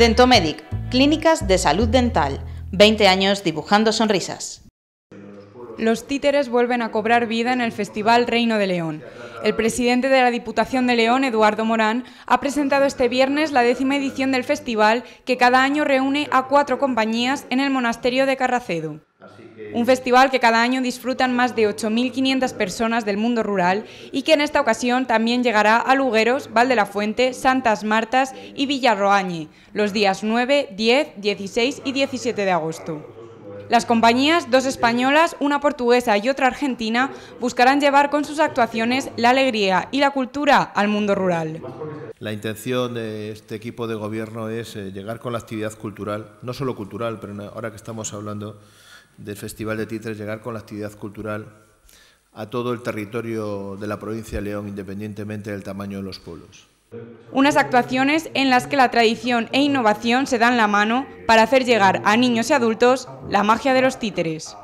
Dentomedic, Clínicas de Salud Dental, 20 años dibujando sonrisas los títeres vuelven a cobrar vida en el Festival Reino de León. El presidente de la Diputación de León, Eduardo Morán, ha presentado este viernes la décima edición del festival que cada año reúne a cuatro compañías en el monasterio de Carracedo. Un festival que cada año disfrutan más de 8.500 personas del mundo rural y que en esta ocasión también llegará a Lugueros, Val de la Fuente, Santas Martas y Villarroañe los días 9, 10, 16 y 17 de agosto. Las compañías, dos españolas, una portuguesa y otra argentina, buscarán llevar con sus actuaciones la alegría y la cultura al mundo rural. La intención de este equipo de gobierno es eh, llegar con la actividad cultural, no solo cultural, pero ahora que estamos hablando del Festival de Titres, llegar con la actividad cultural a todo el territorio de la provincia de León, independientemente del tamaño de los pueblos. Unas actuaciones en las que la tradición e innovación se dan la mano para hacer llegar a niños y adultos la magia de los títeres.